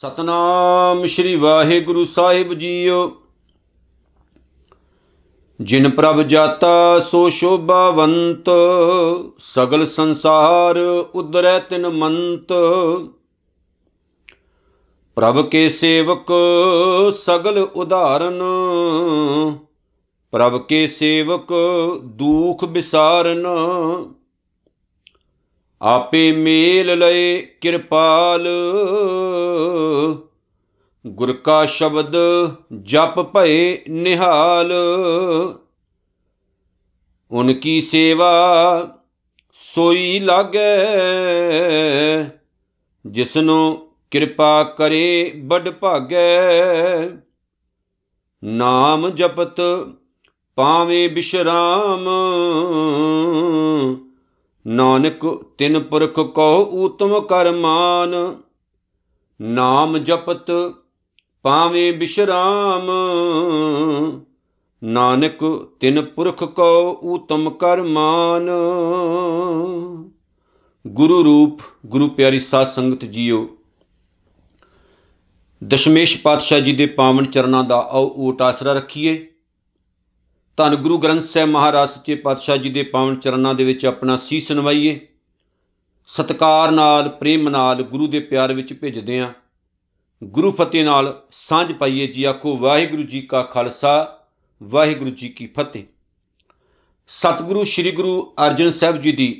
ਸਤਨਾਮ ਸ਼੍ਰੀ ਵਾਹਿਗੁਰੂ ਸਾਹਿਬ ਜੀਓ ਜਿਨ ਪ੍ਰਭ ਜਾਤਾ ਸੋ ਸ਼ੋਭਾਵੰਤ ਸਗਲ ਸੰਸਾਰ ਉਦਰੈ ਤਿਨ ਮੰਤ ਪ੍ਰਭ ਕੇ ਸੇਵਕ ਸਗਲ ਉਧਾਰਨ ਪ੍ਰਭ ਕੇ ਸੇਵਕ ਦੁਖ ਵਿਸਾਰਨ ਆਪੇ ਮੇਲ ਲਏ ਕਿਰਪਾਲ ਗੁਰ ਕਾ ਸ਼ਬਦ ਜਪ ਭਏ ਨਿਹਾਲ ਕੀ ਸੇਵਾ ਸੋਈ ਲਾਗੇ ਜਿਸਨੂੰ ਕਿਰਪਾ ਕਰੇ ਬੜ ਭਾਗੈ ਨਾਮ ਜਪਤ ਪਾਵੇਂ ਬਿਸ਼ਰਾਮ ਨਾਨਕ ਤਿਨ ਪੁਰਖ ਕੋ ਊਤਮ ਕਰਮਾਨ ਨਾਮ ਜਪਤ ਪਾਵੇਂ ਬਿਸ਼ਰਾਮ ਨਾਨਕ ਤਿਨ ਪੁਰਖ ਕੋ ਊਤਮ ਕਰਮਾਨ ਗੁਰੂ ਰੂਪ ਗੁਰੂ ਪਿਆਰੀ ਸਾਧ ਸੰਗਤ ਜੀਓ ਦਸ਼ਮੇਸ਼ ਪਾਤਸ਼ਾਹ ਜੀ ਦੇ ਪਾਵਨ ਚਰਨਾਂ ਦਾ ਆਓ ਓਟ ਆਸਰਾ ਰੱਖੀਏ ਧੰਨ ਗੁਰੂ ਗ੍ਰੰਥ ਸਾਹਿਬ ਮਹਾਰਾਜ ਸੱਚੇ ਪਾਤਸ਼ਾਹ ਜੀ ਦੇ ਪਾਵਨ ਚਰਨਾਂ ਦੇ ਵਿੱਚ ਆਪਣਾ ਸੀਸ ਨਵਾਈਏ ਸਤਕਾਰ ਨਾਲ ਪ੍ਰੇਮ ਨਾਲ ਗੁਰੂ ਦੇ ਪਿਆਰ ਵਿੱਚ ਭਿੱਜਦੇ ਆਂ ਗੁਰੂ ਫਤਿਹ ਨਾਲ ਸਾਂਝ ਪਾਈਏ ਜੀ ਆਖੋ ਵਾਹਿਗੁਰੂ ਜੀ ਕਾ ਖਾਲਸਾ ਵਾਹਿਗੁਰੂ ਜੀ ਕੀ ਫਤਿਹ ਸਤਿਗੁਰੂ ਸ੍ਰੀ ਗੁਰੂ ਅਰਜਨ ਸਾਹਿਬ ਜੀ ਦੀ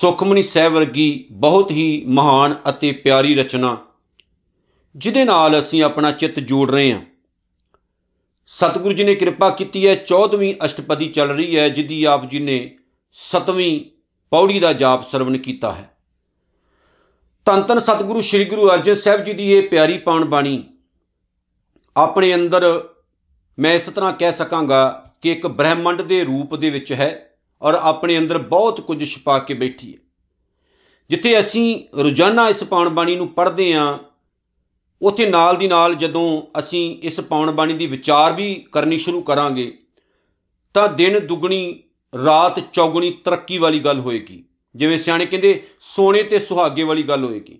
ਸੁਖਮਨੀ ਸਾਹਿਬ ਵਰਗੀ ਬਹੁਤ ਹੀ ਮਹਾਨ ਅਤੇ ਪਿਆਰੀ ਰਚਨਾ ਜਿਹਦੇ ਨਾਲ ਅਸੀਂ ਆਪਣਾ ਚਿੱਤ ਜੋੜ ਰਹੇ ਹਾਂ ਸਤਿਗੁਰੂ ਜੀ ਨੇ ਕਿਰਪਾ ਕੀਤੀ ਹੈ 14ਵੀਂ ਅਸ਼ਟਪਦੀ ਚੱਲ ਰਹੀ ਹੈ ਜਿੱਦੀ ਆਪ ਜੀ ਨੇ 7ਵੀਂ ਪੌੜੀ ਦਾ ਜਾਪ ਸਰਵਣ ਕੀਤਾ ਹੈ ਤਨ ਤਨ ਸਤਿਗੁਰੂ ਸ੍ਰੀ ਗੁਰੂ ਅਰਜਨ ਸਾਹਿਬ ਜੀ ਦੀ ਇਹ ਪਿਆਰੀ ਪਾਣ ਬਾਣੀ ਆਪਣੇ ਅੰਦਰ ਮੈਂ ਇਸ ਤਰ੍ਹਾਂ ਕਹਿ ਸਕਾਂਗਾ ਕਿ ਇੱਕ ਬ੍ਰਹਿਮੰਡ ਦੇ ਰੂਪ ਦੇ ਵਿੱਚ ਹੈ ਔਰ ਆਪਣੇ ਅੰਦਰ ਬਹੁਤ ਕੁਝ ਛੁਪਾ ਕੇ ਬੈਠੀ ਹੈ ਜਿੱਥੇ ਅਸੀਂ ਰੋਜ਼ਾਨਾ ਇਸ ਪਾਣ ਬਾਣੀ ਨੂੰ ਪੜ੍ਹਦੇ ਆਂ ਉੱਥੇ ਨਾਲ ਦੀ ਨਾਲ ਜਦੋਂ ਅਸੀਂ ਇਸ ਪਾਉਣ ਬਾਣੀ ਦੀ ਵਿਚਾਰ ਵੀ ਕਰਨੀ ਸ਼ੁਰੂ ਕਰਾਂਗੇ ਤਾਂ ਦਿਨ ਦੁੱਗਣੀ ਰਾਤ ਚੌਗਣੀ ਤਰੱਕੀ ਵਾਲੀ ਗੱਲ ਹੋਏਗੀ ਜਿਵੇਂ ਸਿਆਣੇ ਕਹਿੰਦੇ ਸੋਨੇ ਤੇ ਸੁਹਾਗੇ ਵਾਲੀ ਗੱਲ ਹੋਏਗੀ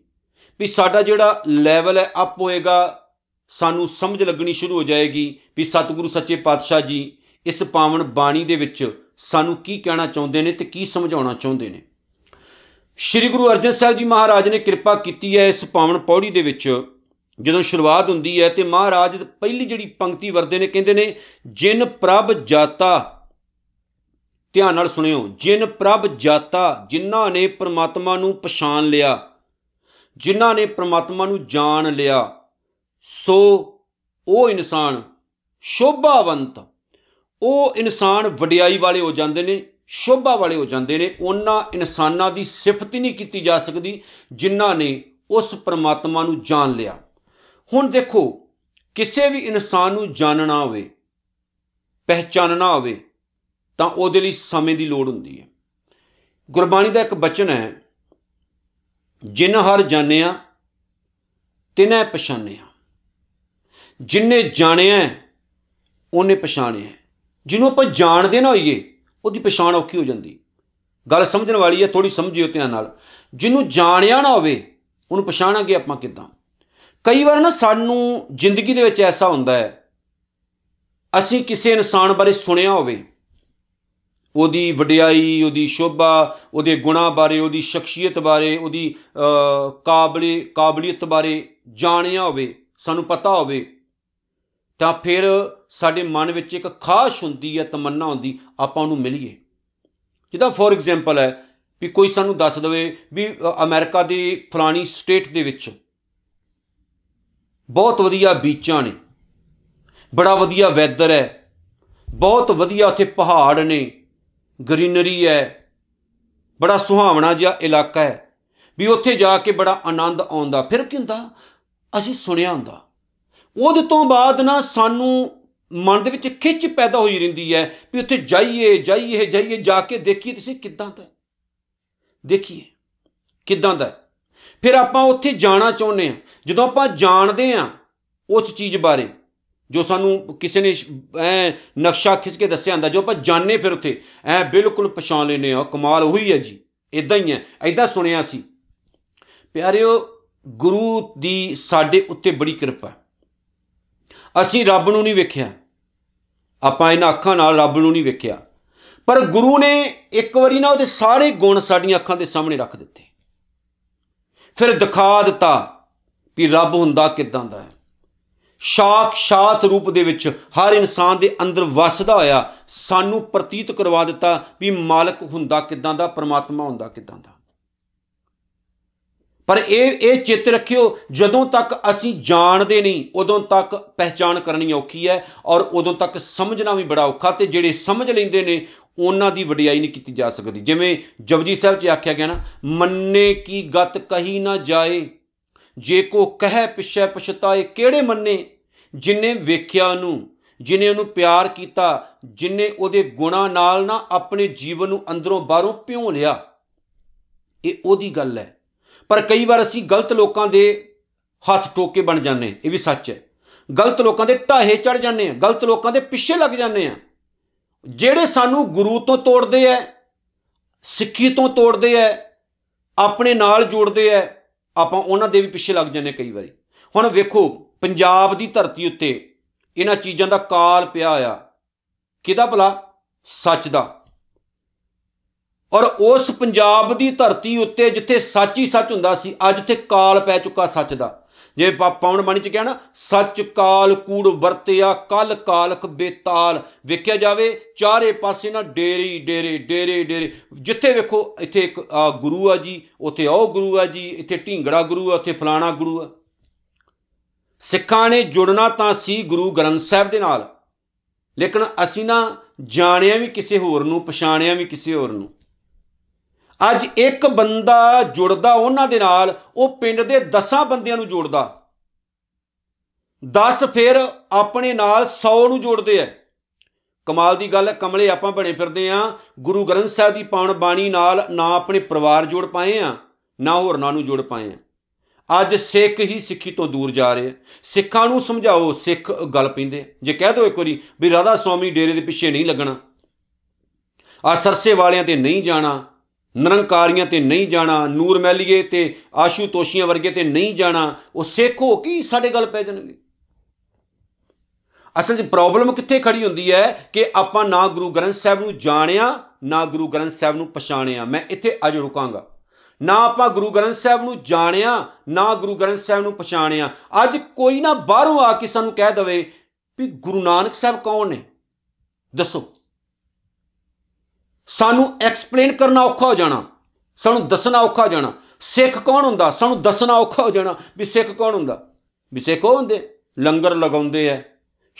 ਵੀ ਸਾਡਾ ਜਿਹੜਾ ਲੈਵਲ ਹੈ ਅਪ ਹੋਏਗਾ ਸਾਨੂੰ ਸਮਝ ਲੱਗਣੀ ਸ਼ੁਰੂ ਹੋ ਜਾਏਗੀ ਵੀ ਸਤਿਗੁਰੂ ਸੱਚੇ ਪਾਤਸ਼ਾਹ ਜੀ ਇਸ ਪਾਵਨ ਬਾਣੀ ਦੇ ਵਿੱਚ ਸਾਨੂੰ ਕੀ ਕਹਿਣਾ ਚਾਹੁੰਦੇ ਨੇ ਤੇ ਕੀ ਸਮਝਾਉਣਾ ਚਾਹੁੰਦੇ ਨੇ ਸ੍ਰੀ ਗੁਰੂ ਅਰਜਨ ਸਾਹਿਬ ਜੀ ਮਹਾਰਾਜ ਨੇ ਕਿਰਪਾ ਕੀਤੀ ਹੈ ਇਸ ਪਾਵਨ ਪੌੜੀ ਦੇ ਵਿੱਚ ਜਦੋਂ ਸ਼ੁਰੂਆਤ ਹੁੰਦੀ ਹੈ ਤੇ ਮਹਾਰਾਜ ਪਹਿਲੀ ਜਿਹੜੀ ਪੰਕਤੀ ਵਰਦੇ ਨੇ ਕਹਿੰਦੇ ਨੇ ਜਿਨ ਪ੍ਰਭ ਜਾਤਾ ਧਿਆਨ ਨਾਲ ਸੁਣਿਓ ਜਿਨ ਪ੍ਰਭ ਜਾਤਾ ਜਿਨ੍ਹਾਂ ਨੇ ਪ੍ਰਮਾਤਮਾ ਨੂੰ ਪਛਾਣ ਲਿਆ ਜਿਨ੍ਹਾਂ ਨੇ ਪ੍ਰਮਾਤਮਾ ਨੂੰ ਜਾਣ ਲਿਆ ਸੋ ਉਹ ਇਨਸਾਨ ਸ਼ੋਭਾਵੰਤ ਉਹ ਇਨਸਾਨ ਵਡਿਆਈ ਵਾਲੇ ਹੋ ਜਾਂਦੇ ਨੇ ਸ਼ੋਭਾ ਵਾਲੇ ਹੋ ਜਾਂਦੇ ਨੇ ਉਹਨਾਂ ਇਨਸਾਨਾਂ ਦੀ ਸਿਫਤ ਨਹੀਂ ਕੀਤੀ ਜਾ ਸਕਦੀ ਜਿਨ੍ਹਾਂ ਨੇ ਉਸ ਪਰਮਾਤਮਾ ਨੂੰ ਜਾਣ ਲਿਆ ਹੁਣ ਦੇਖੋ ਕਿਸੇ ਵੀ ਇਨਸਾਨ ਨੂੰ ਜਾਣਨਾ ਹੋਵੇ ਪਹਿਚਾਨਣਾ ਹੋਵੇ ਤਾਂ ਉਹਦੇ ਲਈ ਸਮੇਂ ਦੀ ਲੋੜ ਹੁੰਦੀ ਹੈ ਗੁਰਬਾਣੀ ਦਾ ਇੱਕ ਬਚਨ ਹੈ ਜਿਨ ਹਰ ਜਾਣਿਆ ਤਿਨੈ ਪਛਾਨਿਆ ਜਿਨਨੇ ਜਾਣਿਆ ਉਹਨੇ ਪਛਾਣਿਆ ਜਿਹਨੂੰ ਆਪਾਂ ਜਾਣਦੇ ਨਾ ਹੋਈਏ ਉਹਦੀ ਪਛਾਣ ਔਖੀ ਹੋ ਜਾਂਦੀ ਗੱਲ ਸਮਝਣ ਵਾਲੀ ਹੈ ਥੋੜੀ ਸਮਝਿਓ ਧਿਆਨ ਨਾਲ ਜਿਹਨੂੰ ਜਾਣਿਆ ਨਾ ਹੋਵੇ ਉਹਨੂੰ ਪਛਾਣਾਂਗੇ ਆਪਾਂ ਕਿਦਾਂ ਕਈ ਵਾਰ ਨਾ ਸਾਨੂੰ ਜ਼ਿੰਦਗੀ ਦੇ ਵਿੱਚ ਐਸਾ ਹੁੰਦਾ ਹੈ ਅਸੀਂ ਕਿਸੇ ਇਨਸਾਨ ਬਾਰੇ ਸੁਣਿਆ ਹੋਵੇ ਉਹਦੀ ਵਡਿਆਈ ਉਹਦੀ ਸ਼ੋਭਾ ਉਹਦੇ ਗੁਣਾ ਬਾਰੇ ਉਹਦੀ ਸ਼ਖਸੀਅਤ ਬਾਰੇ ਉਹਦੀ ਕਾਬਲੇ ਕਾਬਲੀਅਤ ਬਾਰੇ ਜਾਣਿਆ ਹੋਵੇ ਸਾਨੂੰ ਪਤਾ ਹੋਵੇ ਤਾਂ ਫਿਰ ਸਾਡੇ ਮਨ ਵਿੱਚ ਇੱਕ ਖਾਸ਼ ਹੁੰਦੀ ਹੈ ਤਮੰਨਾ ਹੁੰਦੀ ਆਪਾਂ ਉਹਨੂੰ ਮਿਲੀਏ ਜਿਦਾ ਫੋਰ ਐਗਜ਼ਾਮਪਲ ਹੈ ਵੀ ਕੋਈ ਸਾਨੂੰ ਦੱਸ ਦਵੇ ਵੀ ਅਮਰੀਕਾ ਦੀ ਫਲਾਣੀ ਸਟੇਟ ਦੇ ਵਿੱਚ ਬਹੁਤ ਵਧੀਆ ਬੀਚਾਂ ਨੇ ਬੜਾ ਵਧੀਆ ਵੈਦਰ ਹੈ ਬਹੁਤ ਵਧੀਆ ਉੱਥੇ ਪਹਾੜ ਨੇ ਗ੍ਰੀਨਰੀ ਹੈ ਬੜਾ ਸੁਹਾਵਣਾ ਜਿਹਾ ਇਲਾਕਾ ਹੈ ਵੀ ਉੱਥੇ ਜਾ ਕੇ ਬੜਾ ਆਨੰਦ ਆਉਂਦਾ ਫਿਰ ਕੀ ਹੁੰਦਾ ਅਸੀਂ ਸੁਣਿਆ ਹੁੰਦਾ ਉਹਦੇ ਤੋਂ ਬਾਅਦ ਨਾ ਸਾਨੂੰ ਮਨ ਦੇ ਵਿੱਚ ਖਿੱਚ ਪੈਦਾ ਹੋਈ ਰਹਿੰਦੀ ਹੈ ਵੀ ਉੱਥੇ ਜਾਈਏ ਜਾਈਏ ਜਾਈਏ ਜਾ ਕੇ ਦੇਖੀਏ ਤੁਸੀਂ ਕਿੱਦਾਂ ਦਾ ਦੇਖੀਏ ਕਿੱਦਾਂ ਦਾ ਫਿਰ ਆਪਾਂ ਉੱਥੇ ਜਾਣਾ ਚਾਹੁੰਦੇ ਆ ਜਦੋਂ ਆਪਾਂ ਜਾਣਦੇ ਆ ਉਸ ਚੀਜ਼ ਬਾਰੇ ਜੋ ਸਾਨੂੰ ਕਿਸੇ ਨੇ ਐ ਨਕਸ਼ਾ ਖਿੱਚ ਕੇ ਦੱਸਿਆ ਹੁੰਦਾ ਜੋ ਆਪਾਂ ਜਾਣੇ ਫਿਰ ਉੱਥੇ ਐ ਬਿਲਕੁਲ ਪਛਾਣ ਲੈਨੇ ਆ ਕਮਾਲ ਉਹੀ ਹੈ ਜੀ ਇਦਾਂ ਹੀ ਹੈ ਐਦਾਂ ਸੁਣਿਆ ਸੀ ਪਿਆਰਿਓ ਗੁਰੂ ਦੀ ਸਾਡੇ ਉੱਤੇ ਬੜੀ ਕਿਰਪਾ ਅਸੀਂ ਰੱਬ ਨੂੰ ਨਹੀਂ ਵੇਖਿਆ ਆਪਾਂ ਇਹਨਾਂ ਅੱਖਾਂ ਨਾਲ ਰੱਬ ਨੂੰ ਨਹੀਂ ਵੇਖਿਆ ਪਰ ਗੁਰੂ ਨੇ ਇੱਕ ਵਾਰੀ ਨਾ ਉਹਦੇ ਸਾਰੇ ਗੁਣ ਸਾਡੀਆਂ ਅੱਖਾਂ ਦੇ ਸਾਹਮਣੇ ਰੱਖ ਦਿੱਤੇ ਫਿਰ ਦਿਖਾ ਦਿੱਤਾ ਵੀ ਰੱਬ ਹੁੰਦਾ ਕਿਦਾਂ ਦਾ ਹੈ ਸ਼ਾਕ ਸ਼ਾਤ ਰੂਪ ਦੇ ਵਿੱਚ ਹਰ ਇਨਸਾਨ ਦੇ ਅੰਦਰ ਵਸਦਾ ਹੋਇਆ ਸਾਨੂੰ ਪ੍ਰਤੀਤ ਕਰਵਾ ਦਿੱਤਾ ਵੀ ਮਾਲਕ ਹੁੰਦਾ ਕਿਦਾਂ ਦਾ ਪਰਮਾਤਮਾ ਹੁੰਦਾ ਕਿਦਾਂ ਦਾ ਪਰ ਇਹ ਇਹ ਚਿੱਤ ਰੱਖਿਓ ਜਦੋਂ ਤੱਕ ਅਸੀਂ ਜਾਣਦੇ ਨਹੀਂ ਉਦੋਂ ਤੱਕ ਪਹਿਚਾਨ ਕਰਨੀ ਔਖੀ ਹੈ ਔਰ ਉਦੋਂ ਤੱਕ ਸਮਝਣਾ ਵੀ ਬੜਾ ਔਖਾ ਤੇ ਜਿਹੜੇ ਸਮਝ ਲੈਂਦੇ ਨੇ ਉਹਨਾਂ ਦੀ ਵਡਿਆਈ ਨਹੀਂ ਕੀਤੀ ਜਾ ਸਕਦੀ ਜਿਵੇਂ ਜਪਜੀ ਸਾਹਿਬ 'ਚ ਆਖਿਆ ਗਿਆ ਨਾ ਮੰਨੇ ਕੀ ਗਤ ਕਹੀ ਨਾ ਜਾਏ ਜੇ ਕੋ ਕਹਿ ਪਿਛੈ ਪਛਤਾਏ ਕਿਹੜੇ ਮੰਨੇ ਜਿਨੇ ਵੇਖਿਆ ਨੂੰ ਜਿਨੇ ਉਹਨੂੰ ਪਿਆਰ ਕੀਤਾ ਜਿਨੇ ਉਹਦੇ ਗੁਣਾ ਨਾਲ ਨਾ ਆਪਣੇ ਜੀਵਨ ਨੂੰ ਅੰਦਰੋਂ ਬਾਹਰੋਂ ਭਿਉਂ ਲਿਆ ਇਹ ਉਹਦੀ ਗੱਲ ਹੈ ਪਰ ਕਈ ਵਾਰ ਅਸੀਂ ਗਲਤ ਲੋਕਾਂ ਦੇ ਹੱਥ ਟੋਕੇ ਬਣ ਜਾਂਦੇ ਇਹ ਵੀ ਸੱਚ ਹੈ ਗਲਤ ਲੋਕਾਂ ਦੇ ਢਾਹੇ ਚੜ ਜਾਂਦੇ ਆ ਗਲਤ ਲੋਕਾਂ ਦੇ ਪਿੱਛੇ ਲੱਗ ਜਾਂਦੇ ਆ ਜਿਹੜੇ ਸਾਨੂੰ ਗੁਰੂ ਤੋਂ ਤੋੜਦੇ ਐ ਸਿੱਖੀ ਤੋਂ ਤੋੜਦੇ ਐ ਆਪਣੇ ਨਾਲ ਜੋੜਦੇ ਐ ਆਪਾਂ ਉਹਨਾਂ ਦੇ ਵੀ ਪਿੱਛੇ ਲੱਗ ਜਾਂਦੇ ਕਈ ਵਾਰੀ ਹੁਣ ਵੇਖੋ ਪੰਜਾਬ ਦੀ ਧਰਤੀ ਉੱਤੇ ਇਹਨਾਂ ਚੀਜ਼ਾਂ ਦਾ ਕਾਲ ਪਿਆ ਆ ਕਿਹਦਾ ਭਲਾ ਸੱਚ ਦਾ ਔਰ ਉਸ ਪੰਜਾਬ ਦੀ ਧਰਤੀ ਉੱਤੇ ਜਿੱਥੇ ਸੱਚ ਹੀ ਸੱਚ ਹੁੰਦਾ ਸੀ ਅੱਜ ਤੇ ਕਾਲ ਪੈ ਚੁੱਕਾ ਸੱਚ ਦਾ ਜੇ ਪਾਉਣ ਬਾਣੀ ਚ ਕਿਹਾ ਨਾ ਸੱਚ ਕਾਲ ਕੂੜ ਵਰਤਿਆ ਕਲ ਕਾਲਕ ਬੇਤਾਲ ਵੇਖਿਆ ਜਾਵੇ ਚਾਰੇ ਪਾਸੇ ਨਾ ਡੇਰੀ ਡੇਰੇ ਡੇਰੇ ਡੇਰੇ ਜਿੱਥੇ ਵੇਖੋ ਇੱਥੇ ਇੱਕ ਗੁਰੂ ਆ ਜੀ ਉੱਥੇ ਉਹ ਗੁਰੂ ਆ ਜੀ ਇੱਥੇ ਢਿੰਗੜਾ ਗੁਰੂ ਆ ਉੱਥੇ ਫਲਾਣਾ ਗੁਰੂ ਆ ਸਿੱਖਾਂ ਨੇ ਜੁੜਨਾ ਤਾਂ ਸੀ ਗੁਰੂ ਗ੍ਰੰਥ ਸਾਹਿਬ ਦੇ ਨਾਲ ਲੇਕਿਨ ਅਸੀਂ ਨਾ ਜਾਣਿਆ ਵੀ ਕਿਸੇ ਹੋਰ ਨੂੰ ਪਛਾਣਿਆ ਵੀ ਕਿਸੇ ਹੋਰ ਨੂੰ ਅੱਜ ਇੱਕ ਬੰਦਾ ਜੁੜਦਾ ਉਹਨਾਂ ਦੇ ਨਾਲ ਉਹ ਪਿੰਡ ਦੇ 10 ਬੰਦਿਆਂ ਨੂੰ ਜੋੜਦਾ 10 ਫਿਰ ਆਪਣੇ ਨਾਲ 100 ਨੂੰ ਜੋੜਦੇ ਆ ਕਮਾਲ ਦੀ ਗੱਲ ਹੈ ਕਮਲੇ ਆਪਾਂ ਬਣੇ ਫਿਰਦੇ ਆ ਗੁਰੂ ਗ੍ਰੰਥ ਸਾਹਿਬ ਦੀ ਪਾਉਣ ਬਾਣੀ ਨਾਲ ਨਾ ਆਪਣੇ ਪਰਿਵਾਰ ਜੋੜ ਪਾਏ ਆ ਨਾ ਹੋਰਨਾਂ ਨੂੰ ਜੋੜ ਪਾਏ ਆ ਅੱਜ ਸਿੱਖ ਹੀ ਸਿੱਖੀ ਤੋਂ ਦੂਰ ਜਾ ਰਹੇ ਸਿੱਖਾਂ ਨੂੰ ਸਮਝਾਓ ਸਿੱਖ ਗੱਲ ਪੈਂਦੇ ਜੇ ਕਹਿ ਦੋ ਇੱਕ ਵਾਰੀ ਵੀ ਰਾਧਾ ਸਵਾਮੀ ਡੇਰੇ ਦੇ ਪਿੱਛੇ ਨਹੀਂ ਲੱਗਣਾ ਆ ਸਰਸੇ ਵਾਲਿਆਂ ਤੇ ਨਹੀਂ ਜਾਣਾ ਨਰੰਕਾਰੀਆਂ ਤੇ ਨਹੀਂ ਜਾਣਾ ਨੂਰ ਮੈਲੀਏ ਤੇ ਆਸ਼ੂ ਤੋਸ਼ੀਆਂ ਵਰਗੇ ਤੇ ਨਹੀਂ ਜਾਣਾ ਉਹ ਸੇਖੋ ਕੀ ਸਾਡੇ ਗੱਲ ਪੈ ਜਾਣਗੇ ਅਸਲ 'ਚ ਪ੍ਰੋਬਲਮ ਕਿੱਥੇ ਖੜੀ ਹੁੰਦੀ ਹੈ ਕਿ ਆਪਾਂ ਨਾ ਗੁਰੂ ਗ੍ਰੰਥ ਸਾਹਿਬ ਨੂੰ ਜਾਣਿਆ ਨਾ ਗੁਰੂ ਗ੍ਰੰਥ ਸਾਹਿਬ ਨੂੰ ਪਛਾਣਿਆ ਮੈਂ ਇੱਥੇ ਅੱਜ ਰੁਕਾਂਗਾ ਨਾ ਆਪਾਂ ਗੁਰੂ ਗ੍ਰੰਥ ਸਾਹਿਬ ਨੂੰ ਜਾਣਿਆ ਨਾ ਗੁਰੂ ਗ੍ਰੰਥ ਸਾਹਿਬ ਨੂੰ ਪਛਾਣਿਆ ਅੱਜ ਕੋਈ ਨਾ ਬਾਹਰੋਂ ਆ ਕੇ ਸਾਨੂੰ ਕਹਿ ਦਵੇ ਵੀ ਗੁਰੂ ਨਾਨਕ ਸਾਹਿਬ ਕੌਣ ਨੇ ਦੱਸੋ ਸਾਨੂੰ ਐਕਸਪਲੇਨ ਕਰਨਾ ਔਖਾ ਹੋ ਜਾਣਾ ਸਾਨੂੰ ਦੱਸਣਾ ਔਖਾ ਹੋ ਜਾਣਾ ਸਿੱਖ ਕੌਣ ਹੁੰਦਾ ਸਾਨੂੰ ਦੱਸਣਾ ਔਖਾ ਹੋ ਜਾਣਾ ਵੀ ਸਿੱਖ ਕੌਣ ਹੁੰਦਾ ਵੀ ਸਿੱਖ ਉਹ ਹੁੰਦੇ ਲੰਗਰ ਲਗਾਉਂਦੇ ਐ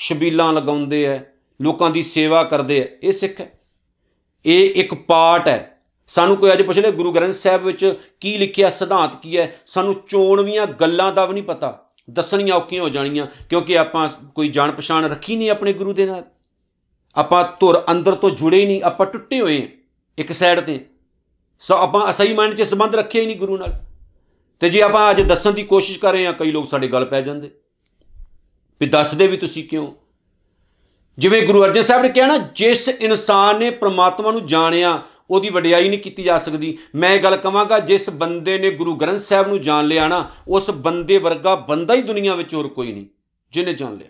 ਸ਼ਬੀਲਾਂ ਲਗਾਉਂਦੇ ਐ ਲੋਕਾਂ ਦੀ ਸੇਵਾ ਕਰਦੇ ਐ ਇਹ ਸਿੱਖ ਹੈ ਇਹ ਇੱਕ ਪਾਰਟ ਹੈ ਸਾਨੂੰ ਕੋਈ ਅੱਜ ਪੁੱਛ ਲੈ ਗੁਰੂ ਗ੍ਰੰਥ ਸਾਹਿਬ ਵਿੱਚ ਕੀ ਲਿਖਿਆ ਸਿਧਾਂਤ ਕੀ ਹੈ ਸਾਨੂੰ ਚੋਣਵੀਆਂ ਗੱਲਾਂ ਦਾ ਵੀ ਨਹੀਂ ਪਤਾ ਦੱਸਣੀਆਂ ਔਕੀਆਂ ਹੋ ਜਾਣੀਆਂ ਕਿਉਂਕਿ ਆਪਾਂ ਕੋਈ ਜਾਣ ਪਛਾਣ ਰੱਖੀ ਨਹੀਂ ਆਪਣੇ ਗੁਰੂ ਦੇ ਨਾਲ ਆਪਾਂ ਧੁਰ ਅੰਦਰ ਤੋਂ ਜੁੜੇ ਨਹੀਂ ਆਪਾਂ ਟੁੱਟੇ ਹੋਏ ਇੱਕ ਸਾਈਡ ਤੇ ਸੋ ਆਪਾਂ ਅਸਹੀ ਮਨ 'ਚ ਸੰਬੰਧ ਰੱਖਿਆ ਹੀ ਨਹੀਂ ਗੁਰੂ ਨਾਲ ਤੇ ਜੇ ਆਪਾਂ ਅੱਜ ਦੱਸਣ ਦੀ ਕੋਸ਼ਿਸ਼ ਕਰ ਰਹੇ ਹਾਂ ਕਈ ਲੋਕ ਸਾਡੇ ਗੱਲ ਪੈ ਜਾਂਦੇ ਵੀ ਦੱਸਦੇ ਵੀ ਤੁਸੀਂ ਕਿਉਂ ਜਿਵੇਂ ਗੁਰੂ ਅਰਜਨ ਸਾਹਿਬ ਨੇ ਕਿਹਾ ਨਾ ਜਿਸ ਇਨਸਾਨ ਨੇ ਪ੍ਰਮਾਤਮਾ ਨੂੰ ਜਾਣਿਆ ਉਹਦੀ ਵਡਿਆਈ ਨਹੀਂ ਕੀਤੀ ਜਾ ਸਕਦੀ ਮੈਂ ਇਹ ਗੱਲ ਕਵਾਂਗਾ ਜਿਸ ਬੰਦੇ ਨੇ ਗੁਰੂ ਗ੍ਰੰਥ ਸਾਹਿਬ ਨੂੰ ਜਾਣ ਲਿਆ ਨਾ ਉਸ ਬੰਦੇ ਵਰਗਾ ਬੰਦਾ ਹੀ ਦੁਨੀਆ ਵਿੱਚ ਹੋਰ ਕੋਈ ਨਹੀਂ ਜਿਹਨੇ ਜਾਣ ਲਿਆ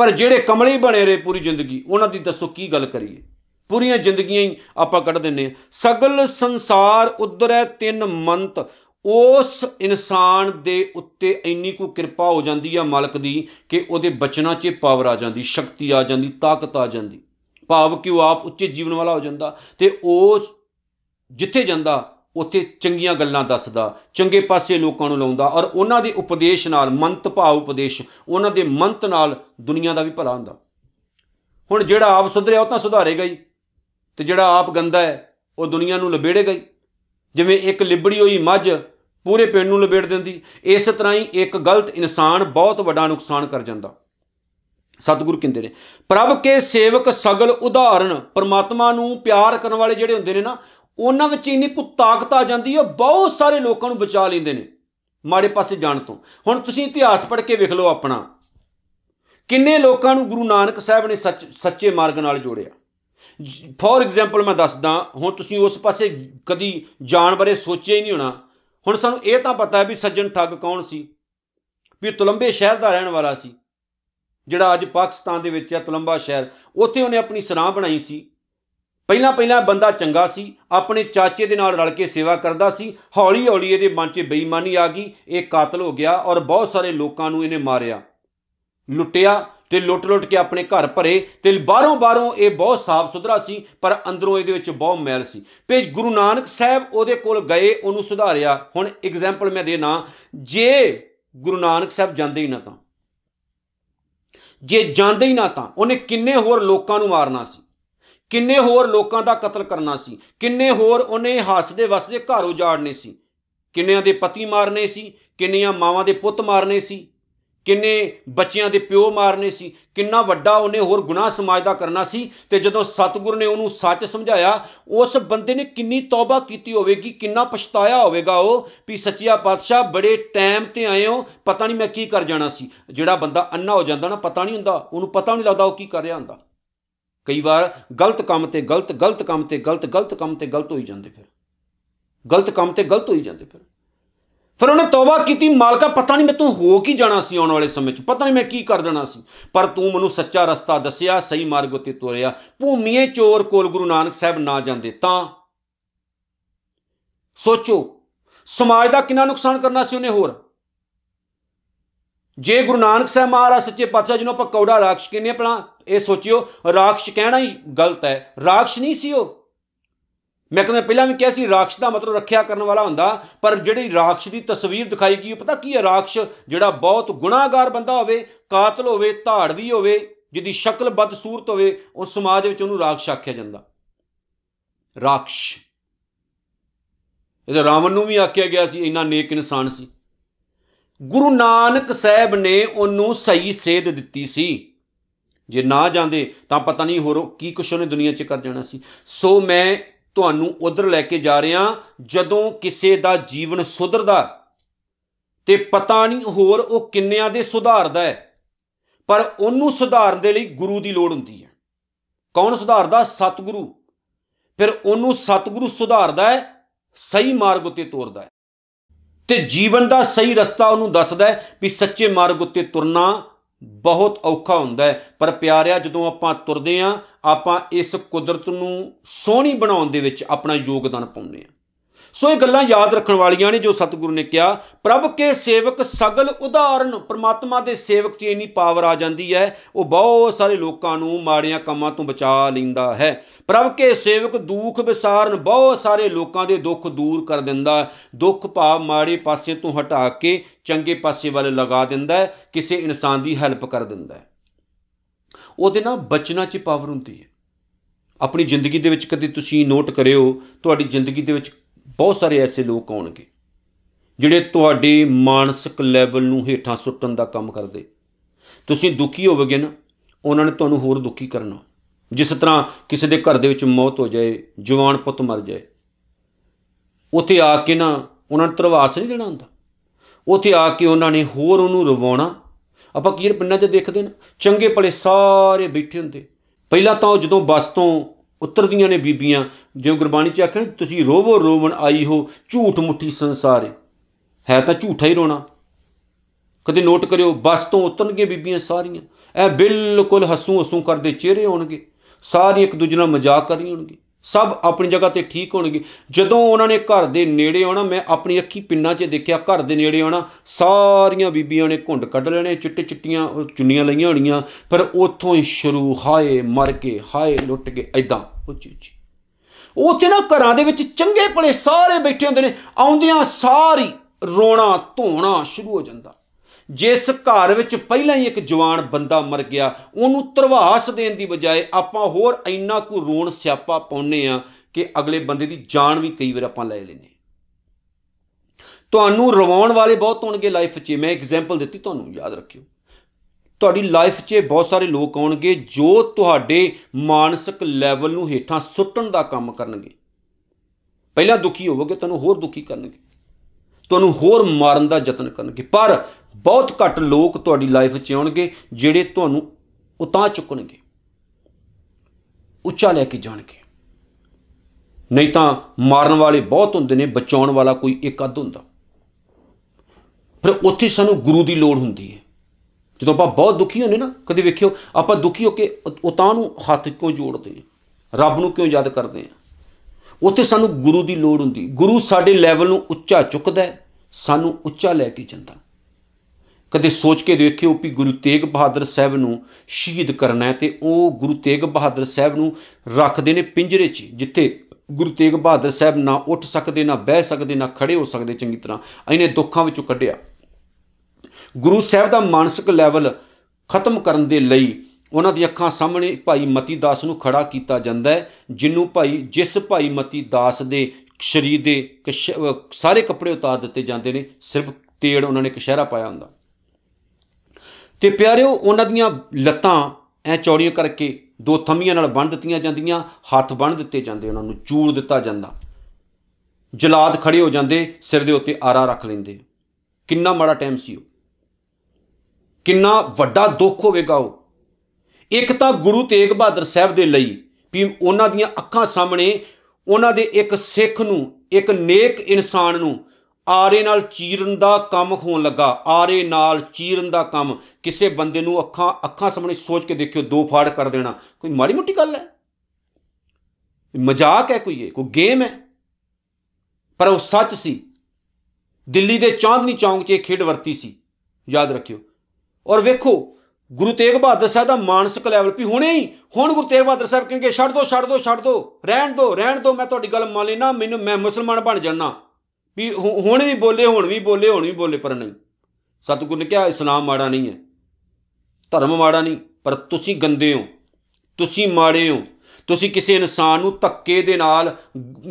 ਪਰ ਜਿਹੜੇ ਕਮਲੀ ਬਣੇ ਰਹੇ ਪੂਰੀ ਜ਼ਿੰਦਗੀ ਉਹਨਾਂ ਦੀ ਦੱਸੋ ਕੀ ਗੱਲ ਕਰੀਏ ਪੂਰੀਆਂ ਜ਼ਿੰਦਗੀਆਂ ਹੀ ਆਪਾਂ ਕੱਢ ਦਿੰਨੇ ਆ ਸਗਲ ਸੰਸਾਰ ਉਧਰੈ ਤਿੰਨ ਮੰਤ ਉਸ ਇਨਸਾਨ ਦੇ ਉੱਤੇ ਇੰਨੀ ਕੋ ਕਿਰਪਾ ਹੋ ਜਾਂਦੀ ਆ ਮਾਲਕ ਦੀ ਕਿ ਉਹਦੇ ਬਚਨਾਂ 'ਚ ਪਾਵਰ ਆ ਜਾਂਦੀ ਸ਼ਕਤੀ ਆ ਜਾਂਦੀ ਤਾਕਤ ਆ ਜਾਂਦੀ ਭਾਵ ਕਿ ਉਹ ਆਪ ਉੱਚੇ ਜੀਵਨ ਵਾਲਾ ਹੋ ਜਾਂਦਾ ਤੇ ਉਹ ਜਿੱਥੇ ਜਾਂਦਾ ਉੱਥੇ ਚੰਗੀਆਂ ਗੱਲਾਂ ਦੱਸਦਾ ਚੰਗੇ ਪਾਸੇ ਲੋਕਾਂ ਨੂੰ ਲਾਉਂਦਾ ਔਰ ਉਹਨਾਂ ਦੇ ਉਪਦੇਸ਼ ਨਾਲ ਮੰਤ ਭਾਵ ਉਪਦੇਸ਼ ਉਹਨਾਂ ਦੇ ਮੰਤ ਨਾਲ ਦੁਨੀਆ ਦਾ ਵੀ ਭਲਾ ਹੁੰਦਾ ਹੁਣ ਜਿਹੜਾ ਆਪ ਸੁਧਰਿਆ ਉਹ ਤਾਂ ਸੁਧਾਰੇਗਾ ਹੀ ਤੇ ਜਿਹੜਾ ਆਪ ਗੰਦਾ ਹੈ ਉਹ ਦੁਨੀਆ ਨੂੰ ਲਬੇੜੇਗਾ ਹੀ ਜਿਵੇਂ ਇੱਕ ਲਿਬੜੀ ਹੋਈ ਮੱਝ ਪੂਰੇ ਪਿੰਡ ਨੂੰ ਲਬੇੜ ਦਿੰਦੀ ਇਸ ਤਰ੍ਹਾਂ ਹੀ ਇੱਕ ਗਲਤ ਇਨਸਾਨ ਬਹੁਤ ਵੱਡਾ ਨੁਕਸਾਨ ਕਰ ਜਾਂਦਾ ਸਤਿਗੁਰ ਕਹਿੰਦੇ ਨੇ ਪ੍ਰਭ ਕੇ ਸੇਵਕ ਸਗਲ ਉਦਾਹਰਨ ਪਰਮਾਤਮਾ ਨੂੰ ਪਿਆਰ ਕਰਨ ਵਾਲੇ ਜਿਹੜੇ ਹੁੰਦੇ ਨੇ ਨਾ ਉਹਨਾਂ ਵਿੱਚ ਇੰਨੀ ਕੁ ਤਾਕਤ ਆ ਜਾਂਦੀ ਹੈ ਬਹੁਤ ਸਾਰੇ ਲੋਕਾਂ ਨੂੰ ਬਚਾ ਲੈਂਦੇ ਨੇ ਮਾੜੇ ਪਾਸੇ ਜਾਣ ਤੋਂ ਹੁਣ ਤੁਸੀਂ ਇਤਿਹਾਸ ਪੜ੍ਹ ਕੇ ਵੇਖ ਲਓ ਆਪਣਾ ਕਿੰਨੇ ਲੋਕਾਂ ਨੂੰ ਗੁਰੂ ਨਾਨਕ ਸਾਹਿਬ ਨੇ ਸੱਚੇ ਮਾਰਗ ਨਾਲ ਜੋੜਿਆ ਫੋਰ ਐਗਜ਼ਾਮਪਲ ਮੈਂ ਦੱਸਦਾ ਹੁਣ ਤੁਸੀਂ ਉਸ ਪਾਸੇ ਕਦੀ ਜਾਣ ਬਾਰੇ ਸੋਚਿਆ ਹੀ ਨਹੀਂ ਹੋਣਾ ਹੁਣ ਸਾਨੂੰ ਇਹ ਤਾਂ ਪਤਾ ਹੈ ਵੀ ਸੱਜਣ ਠੱਗ ਕੌਣ ਸੀ ਵੀ ਤੁਲੰਬੇ ਸ਼ਹਿਰ ਦਾ ਰਹਿਣ ਵਾਲਾ ਸੀ ਜਿਹੜਾ ਅੱਜ ਪਾਕਿਸਤਾਨ ਦੇ ਵਿੱਚ ਹੈ ਤੁਲੰਬਾ ਸ਼ਹਿਰ ਉੱਥੇ ਉਹਨੇ ਆਪਣੀ ਸਰਾਂ ਬਣਾਈ ਸੀ ਪਹਿਲਾਂ ਪਹਿਲਾਂ ਬੰਦਾ ਚੰਗਾ ਸੀ ਆਪਣੇ ਚਾਚੇ ਦੇ ਨਾਲ ਰਲ ਕੇ ਸੇਵਾ ਕਰਦਾ ਸੀ ਹੌਲੀ ਹੌਲੀ ਇਹਦੇ ਮਨ 'ਚ ਬੇਈਮਾਨੀ ਆ ਗਈ ਇਹ ਕਾਤਲ ਹੋ ਗਿਆ ਔਰ ਬਹੁਤ ਸਾਰੇ ਲੋਕਾਂ ਨੂੰ ਇਹਨੇ ਮਾਰਿਆ ਲੁੱਟਿਆ ਤੇ ਲੁੱਟ-ਲੁੱਟ ਕੇ ਆਪਣੇ ਘਰ ਭਰੇ ਤੇ ਬਾਹਰੋਂ-ਬਾਹਰੋਂ ਇਹ ਬਹੁਤ ਸਾਫ਼ ਸੁਧਰਾ ਸੀ ਪਰ ਅੰਦਰੋਂ ਇਹਦੇ ਵਿੱਚ ਬਹੁਤ ਮੈਲ ਸੀ ਪੇਜ ਗੁਰੂ ਨਾਨਕ ਸਾਹਿਬ ਉਹਦੇ ਕੋਲ ਗਏ ਉਹਨੂੰ ਸੁਧਾਰਿਆ ਹੁਣ ਐਗਜ਼ਾਮਪਲ ਮੈਂ ਦੇਣਾ ਜੇ ਗੁਰੂ ਨਾਨਕ ਸਾਹਿਬ ਜਾਂਦੇ ਹੀ ਨਾ ਤਾਂ ਜੇ ਜਾਂਦੇ ਹੀ ਨਾ ਤਾਂ ਉਹਨੇ ਕਿੰਨੇ ਹੋਰ ਲੋਕਾਂ ਨੂੰ ਮਾਰਨਾ ਸੀ ਕਿੰਨੇ ਹੋਰ ਲੋਕਾਂ ਦਾ ਕਤਲ ਕਰਨਾ ਸੀ ਕਿੰਨੇ ਹੋਰ ਉਹਨੇ ਹੱਸਦੇ ਵਸਦੇ ਘਰ ਉਜਾੜਨੇ ਸੀ ਕਿੰਨਿਆਂ ਦੇ ਪਤੀ ਮਾਰਨੇ ਸੀ ਕਿੰਨੀਆਂ ਮਾਵਾਂ ਦੇ ਪੁੱਤ ਮਾਰਨੇ ਸੀ ਕਿੰਨੇ ਬੱਚਿਆਂ ਦੇ ਪਿਓ ਮਾਰਨੇ ਸੀ ਕਿੰਨਾ ਵੱਡਾ ਉਹਨੇ ਹੋਰ ਗੁਨਾਹ ਸਮਾਜ ਦਾ ਕਰਨਾ ਸੀ ਤੇ ਜਦੋਂ ਸਤਿਗੁਰ ਨੇ ਉਹਨੂੰ ਸੱਚ ਸਮਝਾਇਆ ਉਸ ਬੰਦੇ ਨੇ ਕਿੰਨੀ ਤੌਬਾ ਕੀਤੀ ਹੋਵੇਗੀ ਕਿੰਨਾ ਪਛਤਾਇਆ ਹੋਵੇਗਾ ਉਹ ਵੀ ਸੱਚਿਆ ਪਾਤਸ਼ਾਹ ਬੜੇ ਟਾਈਮ ਤੇ ਆਏ ਹੋ ਪਤਾ ਨਹੀਂ ਮੈਂ ਕੀ ਕਰ ਜਾਣਾ ਸੀ ਜਿਹੜਾ ਬੰਦਾ ਅੰਨਾ ਹੋ ਜਾਂਦਾ ਨਾ ਪਤਾ ਨਹੀਂ ਹੁੰਦਾ ਉਹਨੂੰ ਪਤਾ ਨਹੀਂ ਲੱਗਦਾ ਉਹ ਕੀ ਕਰ ਰਿਹਾ ਹੁੰਦਾ ਕਈ ਵਾਰ ਗਲਤ ਕੰਮ ਤੇ ਗਲਤ ਗਲਤ ਕੰਮ ਤੇ ਗਲਤ ਗਲਤ ਕੰਮ ਤੇ ਗਲਤ ਹੋਈ ਜਾਂਦੇ ਫਿਰ ਗਲਤ ਕੰਮ ਤੇ ਗਲਤ ਹੋਈ ਜਾਂਦੇ ਫਿਰ ਫਿਰ ਉਹਨੇ ਤੌਬਾ ਕੀਤੀ ਮਾਲਕਾ ਪਤਾ ਨਹੀਂ ਮੈਂ ਤੂੰ ਹੋ ਕੀ ਜਾਣਾ ਸੀ ਆਉਣ ਵਾਲੇ ਸਮੇਂ 'ਚ ਪਤਾ ਨਹੀਂ ਮੈਂ ਕੀ ਕਰ ਦੇਣਾ ਸੀ ਪਰ ਤੂੰ ਮੈਨੂੰ ਸੱਚਾ ਰਸਤਾ ਦੱਸਿਆ ਸਹੀ ਮਾਰਗ ਉਤੇ ਤੋਰਿਆ ਭੂਮੀਏ ਚੋਰ ਕੋਲ ਗੁਰੂ ਨਾਨਕ ਸਾਹਿਬ ਨਾ ਜਾਂਦੇ ਤਾਂ ਸੋਚੋ ਸਮਾਜ ਦਾ ਕਿੰਨਾ ਨੁਕਸਾਨ ਕਰਨਾ ਸੀ ਉਹਨੇ ਹੋਰ ਜੇ ਗੁਰੂ ਨਾਨਕ ਸਾਹਿਬ ਮਹਾਰਾਜ ਸੱਚੇ ਪਾਤਸ਼ਾਹ ਜਿਹਨੂੰ ਆਪਾਂ ਕੌੜਾ ਰਾਖਸ਼ ਕਹਿੰਦੇ ਆਪਣਾ ਇਹ ਸੋਚਿਓ ਰਾਖਸ਼ ਕਹਿਣਾ ਹੀ ਗਲਤ ਹੈ ਰਾਖਸ਼ ਨਹੀਂ ਸੀ ਉਹ ਮੈਂ ਕਹਿੰਦਾ ਪਹਿਲਾਂ ਵੀ ਕਿਹਾ ਸੀ ਰਾਖਸ਼ ਦਾ ਮਤਲਬ ਰੱਖਿਆ ਕਰਨ ਵਾਲਾ ਹੁੰਦਾ ਪਰ ਜਿਹੜੀ ਰਾਖਸ਼ ਦੀ ਤਸਵੀਰ ਦਿਖਾਈ ਗਈ ਪਤਾ ਕੀ ਹੈ ਰਾਖਸ਼ ਜਿਹੜਾ ਬਹੁਤ ਗੁਨਾਹਗਾਰ ਬੰਦਾ ਹੋਵੇ ਕਾਤਲ ਹੋਵੇ ਧਾੜਵੀ ਹੋਵੇ ਜਿਹਦੀ ਸ਼ਕਲ ਬਦਸੂਰਤ ਹੋਵੇ ਉਹ ਸਮਾਜ ਵਿੱਚ ਉਹਨੂੰ ਰਾਖਸ਼ ਆਖਿਆ ਜਾਂਦਾ ਰਾਖਸ਼ ਇਹਦਾ ਰਾਵਣ ਨੂੰ ਵੀ ਆਖਿਆ ਗਿਆ ਸੀ ਇੰਨਾ ਨੇਕ ਇਨਸਾਨ ਸੀ ਗੁਰੂ ਨਾਨਕ ਸਾਹਿਬ ਨੇ ਉਹਨੂੰ ਸਹੀ ਸੇਧ ਦਿੱਤੀ ਸੀ ਜੇ ਨਾ ਜਾਂਦੇ ਤਾਂ ਪਤਾ ਨਹੀਂ ਹੋਰ ਕੀ ਕੁਛ ਉਹਨੇ ਦੁਨੀਆ 'ਚ ਕਰ ਜਾਣਾ ਸੀ ਸੋ ਮੈਂ ਤੁਹਾਨੂੰ ਉਧਰ ਲੈ ਕੇ ਜਾ ਰਿਹਾ ਜਦੋਂ ਕਿਸੇ ਦਾ ਜੀਵਨ ਸੁਧਰਦਾ ਤੇ ਪਤਾ ਨਹੀਂ ਹੋਰ ਉਹ ਕਿੰਨਿਆਂ ਦੇ ਸੁਧਾਰਦਾ ਹੈ ਪਰ ਉਹਨੂੰ ਸੁਧਾਰਨ ਦੇ ਲਈ ਗੁਰੂ ਦੀ ਲੋੜ ਹੁੰਦੀ ਹੈ ਕੌਣ ਸੁਧਾਰਦਾ ਸਤਿਗੁਰੂ ਫਿਰ ਉਹਨੂੰ ਸਤਿਗੁਰੂ ਸੁਧਾਰਦਾ ਹੈ ਸਹੀ ਮਾਰਗ ਉਤੇ ਤੋਰਦਾ ਹੈ ਤੇ ਜੀਵਨ ਦਾ ਸਹੀ ਰਸਤਾ ਉਹਨੂੰ ਦੱਸਦਾ ਹੈ ਵੀ ਸੱਚੇ ਮਾਰਗ ਉਤੇ ਤੁਰਨਾ ਬਹੁਤ ਔਖਾ ਹੁੰਦਾ ਹੈ ਪਰ ਪਿਆਰਿਆ ਜਦੋਂ ਆਪਾਂ ਤੁਰਦੇ ਆਂ ਆਪਾਂ ਇਸ ਕੁਦਰਤ ਨੂੰ ਸੋਹਣੀ ਬਣਾਉਣ ਦੇ ਵਿੱਚ ਆਪਣਾ ਯੋਗਦਾਨ ਪਾਉਂਦੇ ਆਂ ਸੋ ਇਹ ਗੱਲਾਂ ਯਾਦ ਰੱਖਣ ਵਾਲੀਆਂ ਨੇ ਜੋ ਸਤਿਗੁਰੂ ਨੇ ਕਿਹਾ ਪ੍ਰਭ ਕੇ ਸੇਵਕ ਸਗਲ ਉਦਾਹਰਨ ਪ੍ਰਮਾਤਮਾ ਦੇ ਸੇਵਕ 'ਚ ਇਨੀ ਪਾਵਰ ਆ ਜਾਂਦੀ ਹੈ ਉਹ ਬਹੁਤ ਸਾਰੇ ਲੋਕਾਂ ਨੂੰ ਮਾੜੀਆਂ ਕੰਮਾਂ ਤੋਂ ਬਚਾ ਲਿੰਦਾ ਹੈ ਪ੍ਰਭ ਕੇ ਸੇਵਕ ਦੁੱਖ ਵਿਸਾਰਨ ਬਹੁਤ ਸਾਰੇ ਲੋਕਾਂ ਦੇ ਦੁੱਖ ਦੂਰ ਕਰ ਦਿੰਦਾ ਦੁੱਖ ਭਾਵ ਮਾੜੇ ਪਾਸੇ ਤੋਂ ਹਟਾ ਕੇ ਚੰਗੇ ਪਾਸੇ ਵੱਲ ਲਗਾ ਦਿੰਦਾ ਹੈ ਕਿਸੇ ਇਨਸਾਨ ਦੀ ਹੈਲਪ ਕਰ ਦਿੰਦਾ ਉਹਦੇ ਨਾਲ ਬਚਣਾ 'ਚ ਪਾਵਰ ਹੁੰਦੀ ਹੈ ਆਪਣੀ ਜ਼ਿੰਦਗੀ ਦੇ ਵਿੱਚ ਕਦੇ ਤੁਸੀਂ ਨੋਟ ਕਰਿਓ ਤੁਹਾਡੀ ਜ਼ਿੰਦਗੀ ਦੇ ਵਿੱਚ ਬਹੁਤ ਸਾਰੇ ਐਸੇ ਲੋਕ ਹੋਣਗੇ ਜਿਹੜੇ ਤੁਹਾਡੇ ਮਾਨਸਿਕ ਲੈਵਲ ਨੂੰ ਹੇਠਾਂ ਸੁੱਟਣ ਦਾ ਕੰਮ ਕਰਦੇ ਤੁਸੀਂ ਦੁਖੀ ਹੋਵੋਗੇ ਨਾ ਉਹਨਾਂ ਨੇ ਤੁਹਾਨੂੰ ਹੋਰ ਦੁਖੀ ਕਰਨਾ ਜਿਸ ਤਰ੍ਹਾਂ ਕਿਸੇ ਦੇ ਘਰ ਦੇ ਵਿੱਚ ਮੌਤ ਹੋ ਜਾਏ ਜਵਾਨ ਪੁੱਤ ਮਰ ਜਾਏ ਉਥੇ ਆ ਕੇ ਨਾ ਉਹਨਾਂ ਨੂੰ ਤਰਵਾਸ ਨਹੀਂ ਦੇਣਾ ਹੁੰਦਾ ਉਥੇ ਆ ਕੇ ਉਹਨਾਂ ਨੇ ਹੋਰ ਉਹਨੂੰ ਰਵਾਉਣਾ ਆਪਾਂ ਕੀਰ ਪਿੰਨਾਂ 'ਚ ਦੇਖਦੇ ਨਾ ਚੰਗੇ ਭਲੇ ਸਾਰੇ ਬੈਠੇ ਹੁੰਦੇ ਪਹਿਲਾਂ ਤਾਂ ਉਹ ਜਦੋਂ ਬਸ ਤੋਂ ਉਤਰਦੀਆਂ ਨੇ ਬੀਬੀਆਂ ਜਿਉਂ ਗੁਰਬਾਣੀ ਚ ਆਖਿਆ ਤੁਸੀਂ ਰੋਵੋ ਰੋਵਣ ਆਈ ਹੋ ਝੂਠ ਮੁੱਠੀ ਸੰਸਾਰੇ ਹੈ ਤਾਂ ਝੂਠਾ ਹੀ ਰੋਣਾ ਕਦੇ ਨੋਟ ਕਰਿਓ ਬਸ ਤੋਂ ਉਤਨਗੇ ਬੀਬੀਆਂ ਸਾਰੀਆਂ ਇਹ ਬਿਲਕੁਲ ਹੱਸੂ ਹੱਸੂ ਕਰਦੇ ਚਿਹਰੇ ਹੋਣਗੇ ਸਾਰੀ ਇੱਕ ਦੂਜੇ ਨਾਲ ਮਜ਼ਾਕ ਕਰੀ ਹੋਣਗੇ ਸਭ ਆਪਣੀ ਜਗ੍ਹਾ ਤੇ ਠੀਕ ਹੋਣਗੇ ਜਦੋਂ ਉਹਨਾਂ ਨੇ ਘਰ ਦੇ ਨੇੜੇ ਆਉਣਾ ਮੈਂ ਆਪਣੀ ਅੱਖੀ ਪਿੰਨਾਂ 'ਚ ਦੇਖਿਆ ਘਰ ਦੇ ਨੇੜੇ ਆਉਣਾ ਸਾਰੀਆਂ ਬੀਬੀਆਂ ਨੇ ਘੁੰਡ ਕੱਢ ਲੈਣੇ ਚਿੱਟੇ ਚਿੱਟੀਆਂ ਚੁੰਨੀਆਂ ਲਈਆਂ ਹੋਣੀਆਂ ਪਰ ਉੱਥੋਂ ਹੀ ਸ਼ੁਰੂ ਹਾਏ ਮਰ ਕੇ ਹਾਏ ਲੁੱਟ ਕੇ ਐਦਾਂ ਉੱਚੀ ਉੱਚੀ ਉੱਥੇ ਨਾ ਘਰਾਂ ਦੇ ਵਿੱਚ ਚੰਗੇ ਭਲੇ ਸਾਰੇ ਬੈਠੇ ਹੁੰਦੇ ਨੇ ਆਉਂਦਿਆਂ ਸਾਰੀ ਰੋਣਾ ਧੋਣਾ ਸ਼ੁਰੂ ਹੋ ਜਾਂਦਾ ਜਿਸ ਘਰ ਵਿੱਚ ਪਹਿਲਾਂ ਹੀ ਇੱਕ ਜਵਾਨ ਬੰਦਾ ਮਰ ਗਿਆ ਉਹਨੂੰ ਤਰਵਾਸ ਦੇਣ ਦੀ ਬਜਾਏ ਆਪਾਂ ਹੋਰ ਇੰਨਾ ਕੋ ਰੋਣ ਸਿਆਪਾ ਪਾਉਨੇ ਆ ਕਿ ਅਗਲੇ ਬੰਦੇ ਦੀ ਜਾਨ ਵੀ ਕਈ ਵਾਰ ਆਪਾਂ ਲੈ ਲੈਨੇ ਤੁਹਾਨੂੰ ਰਵਾਉਣ ਵਾਲੇ ਬਹੁਤ ਹੋਣਗੇ ਲਾਈਫ 'ਚ ਮੈਂ ਐਗਜ਼ਾਮਪਲ ਦਿੱਤੀ ਤੁਹਾਨੂੰ ਯਾਦ ਰੱਖਿਓ ਤੁਹਾਡੀ ਲਾਈਫ 'ਚ ਬਹੁਤ ਸਾਰੇ ਲੋਕ ਆਉਣਗੇ ਜੋ ਤੁਹਾਡੇ ਮਾਨਸਿਕ ਲੈਵਲ ਨੂੰ ਹੇਠਾਂ ਸੁੱਟਣ ਦਾ ਕੰਮ ਕਰਨਗੇ ਪਹਿਲਾਂ ਦੁਖੀ ਹੋਵੋਗੇ ਤੁਹਾਨੂੰ ਹੋਰ ਦੁਖੀ ਕਰਨਗੇ ਤੁਹਾਨੂੰ ਹੋਰ ਮਾਰਨ ਦਾ ਯਤਨ ਕਰਨਗੇ ਪਰ ਬਹੁਤ ਘੱਟ ਲੋਕ ਤੁਹਾਡੀ ਲਾਈਫ 'ਚ ਆਉਣਗੇ ਜਿਹੜੇ ਤੁਹਾਨੂੰ ਉਤਾਂ ਚੁੱਕਣਗੇ ਉੱਚਾ ਲੈ ਕੇ ਜਾਣਗੇ ਨਹੀਂ ਤਾਂ ਮਾਰਨ ਵਾਲੇ ਬਹੁਤ ਹੁੰਦੇ ਨੇ ਬਚਾਉਣ ਵਾਲਾ ਕੋਈ ਇੱਕ ਅੱਧ ਹੁੰਦਾ ਪਰ ਉੱਥੇ ਸਾਨੂੰ ਗੁਰੂ ਦੀ ਲੋੜ ਹੁੰਦੀ ਹੈ ਜਦੋਂ ਆਪਾਂ ਬਹੁਤ ਦੁਖੀ ਹੁੰਨੇ ਨਾ ਕਦੇ ਵੇਖਿਓ ਆਪਾਂ ਦੁਖੀ ਹੋ ਕੇ ਉਤਾਂ ਨੂੰ ਹੱਥ ਕਿਉਂ ਜੋੜਦੇ ਆ ਰੱਬ ਨੂੰ ਕਿਉਂ ਯਾਦ ਕਰਦੇ ਆ ਉੱਥੇ ਸਾਨੂੰ ਗੁਰੂ ਦੀ ਲੋੜ ਹੁੰਦੀ ਗੁਰੂ ਸਾਡੇ ਲੈਵਲ ਨੂੰ ਉੱਚਾ ਚੁੱਕਦਾ ਸਾਨੂੰ ਉੱਚਾ ਲੈ ਕੇ ਜਾਂਦਾ ਕਦੇ ਸੋਚ ਕੇ ਦੇਖਿਓ ਕਿ ਗੁਰੂ ਤੇਗ ਬਹਾਦਰ ਸਾਹਿਬ ਨੂੰ ਸ਼ਹੀਦ ਕਰਨਾ ਹੈ ਤੇ ਉਹ ਗੁਰੂ ਤੇਗ ਬਹਾਦਰ ਸਾਹਿਬ ਨੂੰ ਰੱਖਦੇ ਨੇ ਪਿੰਜਰੇ 'ਚ ਜਿੱਥੇ ਗੁਰੂ ਤੇਗ ਬਹਾਦਰ ਸਾਹਿਬ ਨਾ ਉੱਠ ਸਕਦੇ ਨਾ ਬਹਿ ਸਕਦੇ ਨਾ ਖੜੇ ਹੋ ਸਕਦੇ ਚੰਗੀ ਤਰ੍ਹਾਂ ਇਹਨੇ ਦੁੱਖਾਂ ਵਿੱਚੋਂ ਕੱਢਿਆ ਗੁਰੂ ਸਾਹਿਬ ਦਾ ਮਾਨਸਿਕ ਲੈਵਲ ਖਤਮ ਕਰਨ ਦੇ ਲਈ ਉਹਨਾਂ ਦੀ ਅੱਖਾਂ ਸਾਹਮਣੇ ਭਾਈ ਮਤੀ ਦਾਸ ਨੂੰ ਖੜਾ ਕੀਤਾ ਜਾਂਦਾ ਹੈ ਜਿੰਨੂੰ ਭਾਈ ਜਿਸ ਭਾਈ ਮਤੀ ਦਾਸ ਦੇ ਸ਼ਰੀਰ ਦੇ ਸਾਰੇ ਕੱਪੜੇ ਉਤਾਰ ਦਿੱਤੇ ਜਾਂਦੇ ਨੇ ਸਿਰਫ ਤੇੜ ਉਹਨਾਂ ਨੇ ਕਸ਼ਹਿਰਾ ਪਾਇਆ ਹੁੰਦਾ ਤੇ ਪਿਆਰਿਓ ਉਹਨਾਂ ਦੀਆਂ ਲੱਤਾਂ ਐ ਚੌੜੀਆਂ ਕਰਕੇ ਦੋ ਥੰਮੀਆਂ ਨਾਲ ਬੰਨ ਦਿੱਤੀਆਂ ਜਾਂਦੀਆਂ ਹੱਥ ਬੰਨ ਦਿੱਤੇ ਜਾਂਦੇ ਉਹਨਾਂ ਨੂੰ ਚੂੜ ਦਿੱਤਾ ਜਾਂਦਾ ਜਲਾਦ ਖੜੇ ਹੋ ਜਾਂਦੇ ਸਿਰ ਦੇ ਉੱਤੇ ਆਰਾ ਰੱਖ ਲੈਂਦੇ ਕਿੰਨਾ ਮਾੜਾ ਟਾਈਮ ਸੀ ਉਹ ਕਿੰਨਾ ਵੱਡਾ ਦੁੱਖ ਹੋਵੇਗਾ ਉਹ ਇੱਕ ਤਾਂ ਗੁਰੂ ਤੇਗ ਬਹਾਦਰ ਸਾਹਿਬ ਦੇ ਲਈ ਵੀ ਉਹਨਾਂ ਦੀਆਂ ਅੱਖਾਂ ਸਾਹਮਣੇ ਉਹਨਾਂ ਦੇ ਇੱਕ ਸਿੱਖ ਨੂੰ ਇੱਕ ਨੇਕ ਇਨਸਾਨ ਨੂੰ ਆਰੇ ਨਾਲ ਚੀਰਨ ਦਾ ਕੰਮ ਹੋਣ ਲੱਗਾ ਆਰੇ ਨਾਲ ਚੀਰਨ ਦਾ ਕੰਮ ਕਿਸੇ ਬੰਦੇ ਨੂੰ ਅੱਖਾਂ ਅੱਖਾਂ ਸਾਹਮਣੇ ਸੋਚ ਕੇ ਦੇਖਿਓ ਦੋ ਫਾੜ ਕਰ ਦੇਣਾ ਕੋਈ ਮਾੜੀ ਮੁੱਟੀ ਗੱਲ ਹੈ ਮਜ਼ਾਕ ਹੈ ਕੋਈ ਇਹ ਕੋਈ ਗੇਮ ਹੈ ਪਰ ਉਹ ਸੱਚ ਸੀ ਦਿੱਲੀ ਦੇ ਚਾਂਦਨੀ ਚੌਂਕ 'ਚ ਇਹ ਖੇਡ ਵਰਤੀ ਸੀ ਯਾਦ ਰੱਖਿਓ ਔਰ ਵੇਖੋ ਗੁਰੂ ਤੇਗ ਬਹਾਦਰ ਸਾਹਿਬ ਦਾ ਮਾਨਸਿਕ ਲੈਵਲ ਵੀ ਹੁਣੇ ਹੀ ਹੁਣ ਗੁਰੂ ਤੇਗ ਬਹਾਦਰ ਸਾਹਿਬ ਕਹਿੰਗੇ ਛੱਡ ਦੋ ਛੱਡ ਦੋ ਛੱਡ ਦੋ ਰਹਿਣ ਦੋ ਰਹਿਣ ਦੋ ਮੈਂ ਤੁਹਾਡੀ ਗੱਲ ਮੰਨ ਲੈਣਾ ਮੈਨੂੰ ਮੈਂ ਮੁਸਲਮਾਨ ਬਣ ਜਾਣਾ ਵੀ ਹੁਣ ਵੀ ਬੋਲੇ ਹੁਣ ਵੀ ਬੋਲੇ ਹੁਣ ਵੀ ਬੋਲੇ ਪਰ ਨਹੀਂ ਸਤਿਗੁਰ ਨੇ ਕਿਹਾ ਇਸਲਾਮ ਮਾੜਾ ਨਹੀਂ ਹੈ ਧਰਮ ਮਾੜਾ ਨਹੀਂ ਪਰ ਤੁਸੀਂ ਗੰਦੇ ਹੋ ਤੁਸੀਂ ਮਾੜੇ ਹੋ ਤੁਸੀਂ ਕਿਸੇ ਇਨਸਾਨ ਨੂੰ ਧੱਕੇ ਦੇ ਨਾਲ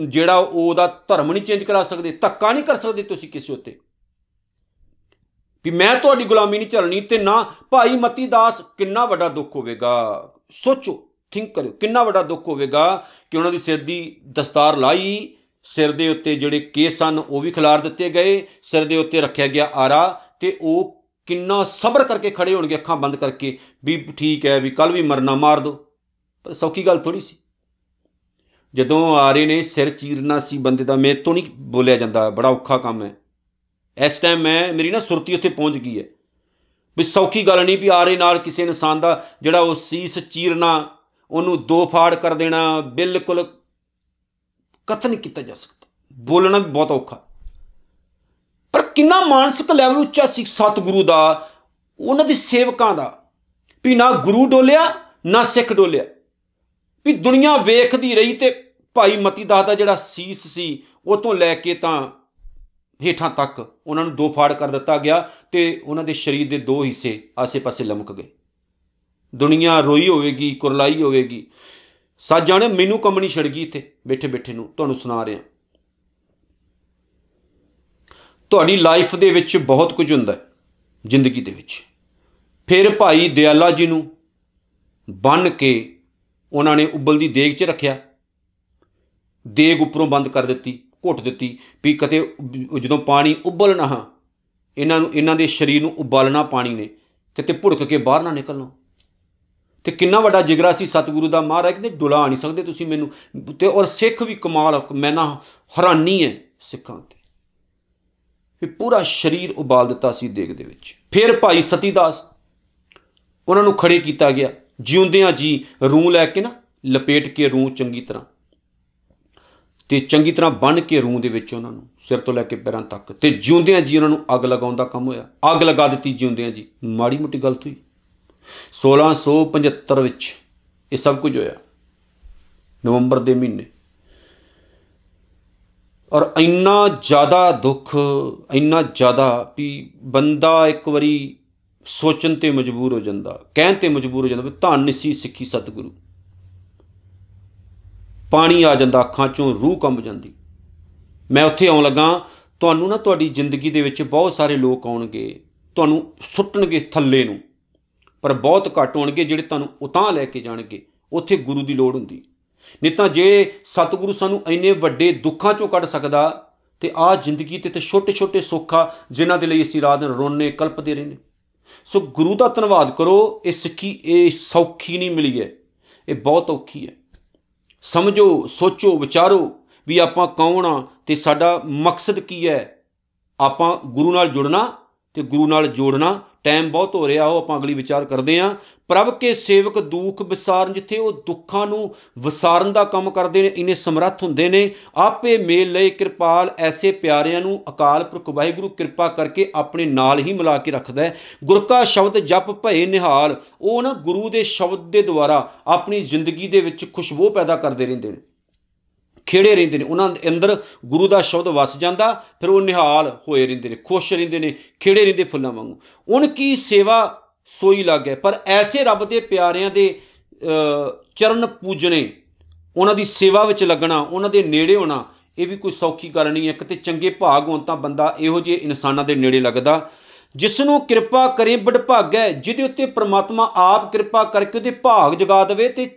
ਜਿਹੜਾ ਉਹਦਾ ਧਰਮ ਨਹੀਂ ਚੇਂਜ ਕਰਾ ਸਕਦੇ ਧੱਕਾ ਨਹੀਂ ਕਰ ਸਕਦੇ ਤੁਸੀਂ ਕਿਸੇ ਉੱਤੇ ਵੀ ਮੈਂ ਤੁਹਾਡੀ ਗੁਲਾਮੀ ਨਹੀਂ ਚੱਲਣੀ ਤੇ ਨਾ ਭਾਈ ਮਤੀ ਦਾਸ ਕਿੰਨਾ ਵੱਡਾ ਦੁੱਖ ਹੋਵੇਗਾ ਸੋਚੋ ਥਿੰਕ ਕਰਿਓ ਕਿੰਨਾ ਵੱਡਾ ਦੁੱਖ ਹੋਵੇਗਾ ਕਿ ਉਹਨਾਂ ਦੀ ਸਿਰ ਦੀ ਦਸਤਾਰ ਲਾਈ ਸਿਰ ਦੇ ਉੱਤੇ ਜਿਹੜੇ ਕੇਸ ਹਨ ਉਹ ਵੀ ਖਿਲਾਰ ਦਿੱਤੇ ਗਏ ਸਿਰ ਦੇ ਉੱਤੇ ਰੱਖਿਆ ਗਿਆ ਆਰਾ ਤੇ ਉਹ ਕਿੰਨਾ ਸਬਰ ਕਰਕੇ ਖੜੇ ਹੋਣਗੇ ਅੱਖਾਂ ਬੰਦ ਕਰਕੇ ਵੀ ਠੀਕ ਹੈ ਵੀ ਕੱਲ ਵੀ ਮਰਨਾ ਮਾਰ ਦੋ ਪਰ ਸੌਕੀ ਗੱਲ ਥੋੜੀ ਸੀ ਜਦੋਂ ਆਰੇ ਨੇ ਸਿਰ ਚੀਰਨਾ ਸੀ ਬੰਦੇ ਦਾ ਮੇਰੇ ਤੋਂ ਨਹੀਂ ਬੋਲਿਆ ਜਾਂਦਾ ਬੜਾ ਔਖਾ ਕੰਮ ਹੈ ਇਸ ਟਾਈਮ ਮੈਂ ਮੇਰੀ ਨਾ ਸੁਰਤੀ ਉੱਥੇ ਪਹੁੰਚ ਗਈ ਹੈ ਵੀ ਸੌਕੀ ਗੱਲ ਨਹੀਂ ਵੀ ਆਰੇ ਨਾਲ ਕਿਸੇ ਇਨਸਾਨ ਦਾ ਜਿਹੜਾ ਉਹ ਸੀਸ ਚੀਰਨਾ ਉਹਨੂੰ ਦੋ ਫਾੜ ਕਰ ਦੇਣਾ ਬਿਲਕੁਲ ਕਥਨ ਕੀਤਾ ਜਾ ਸਕਦਾ ਬੋਲਣਾ ਵੀ ਬਹੁਤ ਔਖਾ ਪਰ ਕਿੰਨਾ ਮਾਨਸਿਕ ਲੈਵਲ ਉੱਚਾ ਸੀ ਸਤਿਗੁਰੂ ਦਾ ਉਹਨਾਂ ਦੇ ਸੇਵਕਾਂ ਦਾ ਵੀ ਨਾ ਗੁਰੂ ਡੋਲਿਆ ਨਾ ਸਿੱਖ ਡੋਲਿਆ ਵੀ ਦੁਨੀਆ ਵੇਖਦੀ ਰਹੀ ਤੇ ਭਾਈ ਮਤੀ ਦਾਸ ਦਾ ਜਿਹੜਾ ਸੀਸ ਸੀ ਉਹ ਤੋਂ ਲੈ ਕੇ ਤਾਂ ਹੇਠਾਂ ਤੱਕ ਉਹਨਾਂ ਨੂੰ ਦੋ ਫਾੜ ਕਰ ਦਿੱਤਾ ਗਿਆ ਤੇ ਉਹਨਾਂ ਦੇ ਸਰੀਰ ਦੇ ਦੋ ਹਿੱਸੇ ਆਸੇ-ਪਾਸੇ ਲਮਕ ਗਏ ਦੁਨੀਆ ਰੋਈ ਹੋਵੇਗੀ ਕੁਰਲਾਈ ਹੋਵੇਗੀ ਸੱਚ ਜਾਣੇ ਮੈਨੂੰ ਕੰਮਣੀ ਛੜ ਗਈ ਇੱਥੇ ਬੈਠੇ ਬੈਠੇ ਨੂੰ ਤੁਹਾਨੂੰ ਸੁਣਾ ਰਿਹਾ ਤੁਹਾਡੀ ਲਾਈਫ ਦੇ ਵਿੱਚ ਬਹੁਤ ਕੁਝ ਹੁੰਦਾ ਹੈ ਜ਼ਿੰਦਗੀ ਦੇ ਵਿੱਚ ਫਿਰ ਭਾਈ ਦਿਆਲਾ ਜੀ ਨੂੰ ਬੰਨ ਕੇ ਉਹਨਾਂ ਨੇ ਉਬਲਦੀ ਦੇਗ 'ਚ ਰੱਖਿਆ ਦੇਗ ਉੱਪਰੋਂ ਬੰਦ ਕਰ ਦਿੱਤੀ ਘੁੱਟ ਦਿੱਤੀ ਵੀ ਕਤੇ ਜਦੋਂ ਪਾਣੀ ਉਬਲਣਾ ਇਹਨਾਂ ਨੂੰ ਇਹਨਾਂ ਦੇ ਸਰੀਰ ਨੂੰ ਉਬਾਲਣਾ ਪਾਣੀ ਨੇ ਕਿਤੇ ਭੁੜਕ ਕੇ ਬਾਹਰ ਨਾ ਨਿਕਲਣਾ ਤੇ ਕਿੰਨਾ ਵੱਡਾ ਜਿਗਰਾ ਸੀ ਸਤਿਗੁਰੂ ਦਾ ਮਹਾਰਾਜ ਕਹਿੰਦੇ ਡੁਲਾ ਨਹੀਂ ਸਕਦੇ ਤੁਸੀਂ ਮੈਨੂੰ ਤੇ ਔਰ ਸਿੱਖ ਵੀ ਕਮਾਲ ਮੈਂ ਨਾ ਹੈਰਾਨੀ ਹੈ ਸਿੱਖਾਂ ਤੇ ਵੀ ਪੂਰਾ ਸਰੀਰ ਉਬਾਲ ਦਿੱਤਾ ਸੀ ਦੇਗ ਦੇ ਵਿੱਚ ਫਿਰ ਭਾਈ ਸਤੀਦਾਸ ਉਹਨਾਂ ਨੂੰ ਖੜੇ ਕੀਤਾ ਗਿਆ ਜਿਉਂਦਿਆਂ ਜੀ ਰੂਹ ਲੈ ਕੇ ਨਾ ਲਪੇਟ ਕੇ ਰੂਹ ਚੰਗੀ ਤਰ੍ਹਾਂ ਤੇ ਚੰਗੀ ਤਰ੍ਹਾਂ ਬੰਨ ਕੇ ਰੂਹ ਦੇ ਵਿੱਚ ਉਹਨਾਂ ਨੂੰ ਸਿਰ ਤੋਂ ਲੈ ਕੇ ਪੈਰਾਂ ਤੱਕ ਤੇ ਜਿਉਂਦਿਆਂ ਜੀ ਉਹਨਾਂ ਨੂੰ ਅੱਗ ਲਗਾਉਣ ਦਾ ਕੰਮ ਹੋਇਆ ਅੱਗ ਲਗਾ ਦਿੱਤੀ ਜਿਉਂਦਿਆਂ ਜੀ ਮਾੜੀ ਮੋਟੀ ਗਲਤ ਹੋਈ 1675 ਵਿੱਚ ਇਹ ਸਭ ਕੁਝ ਹੋਇਆ ਨਵੰਬਰ ਦੇ ਮਹੀਨੇ ਔਰ ਇੰਨਾ ਜ਼ਿਆਦਾ ਦੁੱਖ ਇੰਨਾ ਜ਼ਿਆਦਾ ਵੀ ਬੰਦਾ ਇੱਕ ਵਾਰੀ ਸੋਚਣ ਤੇ ਮਜਬੂਰ ਹੋ ਜਾਂਦਾ ਕਹਿਣ ਤੇ ਮਜਬੂਰ ਹੋ ਜਾਂਦਾ ਵੀ ਧੰਨ ਸੀ ਸਿੱਖੀ ਸਤਿਗੁਰੂ ਪਾਣੀ ਆ ਜਾਂਦਾ ਅੱਖਾਂ ਚੋਂ ਰੂਹ ਕੰਬ ਜਾਂਦੀ ਮੈਂ ਉੱਥੇ ਆਉਣ ਲੱਗਾ ਤੁਹਾਨੂੰ ਨਾ ਤੁਹਾਡੀ ਜ਼ਿੰਦਗੀ ਦੇ ਵਿੱਚ ਬਹੁਤ ਸਾਰੇ ਲੋਕ ਆਉਣਗੇ ਤੁਹਾਨੂੰ ਸੁੱਟਣਗੇ ਥੱਲੇ ਨੂੰ ਪਰ ਬਹੁਤ ਘੱਟ ਹੋਣਗੇ ਜਿਹੜੇ ਤੁਹਾਨੂੰ ਉਤਾਂ ਲੈ ਕੇ ਜਾਣਗੇ ਉੱਥੇ ਗੁਰੂ ਦੀ ਲੋੜ ਹੁੰਦੀ ਨਹੀਂ ਤਾਂ ਜੇ ਸਤਿਗੁਰੂ ਸਾਨੂੰ ਇੰਨੇ ਵੱਡੇ ਦੁੱਖਾਂ ਚੋਂ ਕੱਢ ਸਕਦਾ ਤੇ ਆ ਜ਼ਿੰਦਗੀ ਤੇ ਤੇ ਛੋਟੇ-ਛੋਟੇ ਸੁੱਖਾ ਜਿਨ੍ਹਾਂ ਦੇ ਲਈ ਅਸੀਂ ਰਾਤ ਦਿਨ ਰੋਣੇ ਕਲਪਦੇ ਰਹਿੰਦੇ ਸੋ ਗੁਰੂ ਦਾ ਧੰਨਵਾਦ ਕਰੋ ਇਹ ਸਿੱਖੀ ਇਹ ਸੌਖੀ ਨਹੀਂ ਮਿਲੀ ਹੈ ਇਹ ਬਹੁਤ ਔਖੀ ਹੈ ਸਮਝੋ ਸੋਚੋ ਵਿਚਾਰੋ ਵੀ ਆਪਾਂ ਕੌਣ ਆ ਤੇ ਸਾਡਾ ਮਕਸਦ ਕੀ ਹੈ ਆਪਾਂ ਗੁਰੂ ਨਾਲ ਜੁੜਨਾ ਤੇ ਗੁਰੂ ਨਾਲ ਜੋੜਨਾ ਟਾਈਮ ਬਹੁਤ ਹੋ ਰਿਹਾ ਉਹ ਆਪਾਂ ਅਗਲੀ ਵਿਚਾਰ ਕਰਦੇ ਆਂ ਪ੍ਰਭ ਕੇ ਸੇਵਕ ਦੁੱਖ ਵਿਸਾਰਨ ਜਿੱਥੇ ਉਹ ਦੁੱਖਾਂ ਨੂੰ ਵਿਸਾਰਨ ਦਾ ਕੰਮ ਕਰਦੇ ਨੇ ਇਨੇ ਸਮਰੱਥ ਹੁੰਦੇ ਨੇ ਆਪੇ ਮੇਲ ਲਈ ਕਿਰਪਾਲ ਐਸੇ ਪਿਆਰਿਆਂ ਨੂੰ ਅਕਾਲ ਪੁਰਖ ਵਾਹਿਗੁਰੂ ਕਿਰਪਾ ਕਰਕੇ ਆਪਣੇ ਨਾਲ ਹੀ ਮਿਲਾ ਕੇ ਰੱਖਦਾ ਹੈ ਗੁਰ ਕਾ ਸ਼ਬਦ ਜਪ ਭਏ ਨਿਹਾਲ ਉਹ ਨਾ ਗੁਰੂ ਦੇ ਸ਼ਬਦ ਦੇ ਦੁਆਰਾ ਆਪਣੀ ਜ਼ਿੰਦਗੀ ਦੇ ਵਿੱਚ ਖੁਸ਼ਬੂ ਪੈਦਾ ਕਰਦੇ ਰਹਿੰਦੇ ਨੇ ਖੇੜੇ ਰਹਿੰਦੇ ਨੇ ਉਹਨਾਂ ਦੇ ਅੰਦਰ ਗੁਰੂ ਦਾ ਸ਼ਬਦ ਵਸ ਜਾਂਦਾ ਫਿਰ ਉਹ ਨਿਹਾਲ ਹੋਏ ਰਹਿੰਦੇ ਨੇ ਖੁਸ਼ ਰਹਿੰਦੇ ਨੇ ਖੇੜੇ ਰਹਿੰਦੇ ਫੁੱਲਾਂ ਵਾਂਗੂ ਉਹਨਾਂ ਕੀ ਸੇਵਾ ਸੋਈ ਲੱਗੇ ਪਰ ਐਸੇ ਰੱਬ ਦੇ ਪਿਆਰਿਆਂ ਦੇ ਚਰਨ ਪੂਜਣੇ ਉਹਨਾਂ ਦੀ ਸੇਵਾ ਵਿੱਚ ਲੱਗਣਾ ਉਹਨਾਂ ਦੇ ਨੇੜੇ ਹੋਣਾ ਇਹ ਵੀ ਕੋਈ ਸੌਖੀ ਗੱਲ ਨਹੀਂ ਹੈ ਕਿਤੇ ਚੰਗੇ ਭਾਗ ਹੋਣ ਤਾਂ ਬੰਦਾ ਇਹੋ ਜਿਹੇ ਇਨਸਾਨਾਂ ਦੇ ਨੇੜੇ ਲੱਗਦਾ ਜਿਸ ਨੂੰ ਕਿਰਪਾ ਕਰੇ ਬੜਭਾਗੈ ਜਿਹਦੇ ਉੱਤੇ ਪ੍ਰਮਾਤਮਾ ਆਪ ਕਿਰਪਾ ਕਰਕੇ ਉਹਦੇ ਭਾਗ ਜਗਾ ਦੇਵੇ ਤੇ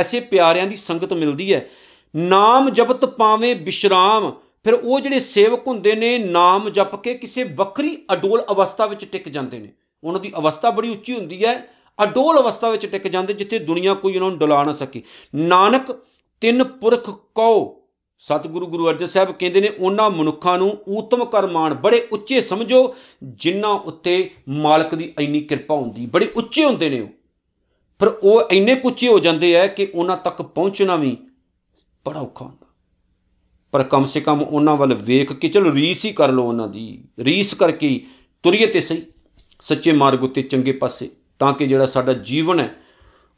ਐਸੇ ਪਿਆਰਿਆਂ ਦੀ ਸੰਗਤ ਮਿਲਦੀ ਹੈ ਨਾਮ ਜਪਤ ਪਾਵੇਂ ਵਿਸ਼ਰਾਮ ਫਿਰ ਉਹ ਜਿਹੜੇ ਸੇਵਕ ਹੁੰਦੇ ਨੇ ਨਾਮ ਜਪ ਕੇ ਕਿਸੇ ਵੱਖਰੀ ਅਡੋਲ ਅਵਸਥਾ ਵਿੱਚ ਟਿਕ ਜਾਂਦੇ ਨੇ ਉਹਨਾਂ ਦੀ ਅਵਸਥਾ ਬੜੀ ਉੱਚੀ ਹੁੰਦੀ ਹੈ ਅਡੋਲ ਅਵਸਥਾ ਵਿੱਚ ਟਿਕ ਜਾਂਦੇ ਜਿੱਥੇ ਦੁਨੀਆ ਕੋਈ ਉਹਨਾਂ ਨੂੰ ਡੁਲਾ ਨਾ ਸਕੇ ਨਾਨਕ ਤਿੰਨ ਪੁਰਖ ਕਉ ਸਤਿਗੁਰੂ ਗੁਰੂ ਅਰਜਨ ਸਾਹਿਬ ਕਹਿੰਦੇ ਨੇ ਉਹਨਾਂ ਮਨੁੱਖਾਂ ਨੂੰ ਉਤਮ ਕਰਮਾਨ ਬੜੇ ਉੱਚੇ ਸਮਝੋ ਜਿਨ੍ਹਾਂ ਉੱਤੇ ਮਾਲਕ ਦੀ ਇੰਨੀ ਕਿਰਪਾ ਹੁੰਦੀ ਬੜੇ ਉੱਚੇ ਹੁੰਦੇ ਨੇ ਉਹ ਪਰ ਉਹ ਇੰਨੇ ਕੁੱਚੇ ਹੋ ਜਾਂਦੇ ਆ ਕਿ ਉਹਨਾਂ ਤੱਕ ਪਹੁੰਚਣਾ ਵੀ ਬੜਾ ਔਖਾ ਹੁੰਦਾ ਪਰ ਕਮ ਸੇ ਕਮ ਉਹਨਾਂ ਵੱਲ ਵੇਖ ਕੇ ਚਲ ਰੀਸ ਹੀ ਕਰ ਲਓ ਉਹਨਾਂ ਦੀ ਰੀਸ ਕਰਕੇ ਤੁਰੀਏ ਤੇ ਸਹੀ ਸੱਚੇ ਮਾਰਗ ਉਤੇ ਚੰਗੇ ਪਾਸੇ ਤਾਂ ਕਿ ਜਿਹੜਾ ਸਾਡਾ ਜੀਵਨ ਹੈ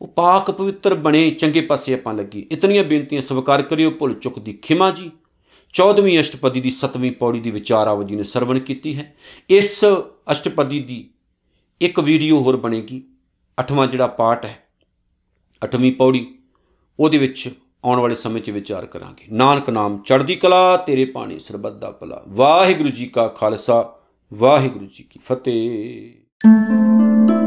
ਉਹ ਪਾਕ ਪਵਿੱਤਰ ਬਣੇ ਚੰਗੇ ਪਾਸੇ ਆਪਾਂ ਲੱਗੀ ਇਤਨੀਆਂ ਬੇਨਤੀਆਂ ਸਵਾਰ ਕਰਿਓ ਭੁੱਲ ਚੁੱਕ ਦੀ ਖਿਮਾ ਜੀ 14ਵੀਂ ਅਸ਼ਟਪਦੀ ਦੀ 7ਵੀਂ ਪੌੜੀ ਦੀ ਵਿਚਾਰ ਜੀ ਨੇ ਸਰਵਣ ਕੀਤੀ ਹੈ ਇਸ ਅਸ਼ਟਪਦੀ ਦੀ ਇੱਕ ਵੀਡੀਓ ਹੋਰ ਬਣੇਗੀ 8ਵਾਂ ਜਿਹੜਾ ਪਾਠ ਹੈ 8ਵੀਂ ਪੌੜੀ ਉਹਦੇ ਵਿੱਚ ਆਉਣ ਵਾਲੇ ਸਮੇਂ 'ਚ ਵਿਚਾਰ ਕਰਾਂਗੇ ਨਾਨਕ ਨਾਮ ਚੜ੍ਹਦੀ ਕਲਾ ਤੇਰੇ ਪਾਣੀ ਸਰਬੱਤ ਦਾ ਭਲਾ ਵਾਹਿਗੁਰੂ ਜੀ ਕਾ ਖਾਲਸਾ ਵਾਹਿਗੁਰੂ ਜੀ ਕੀ ਫਤਿਹ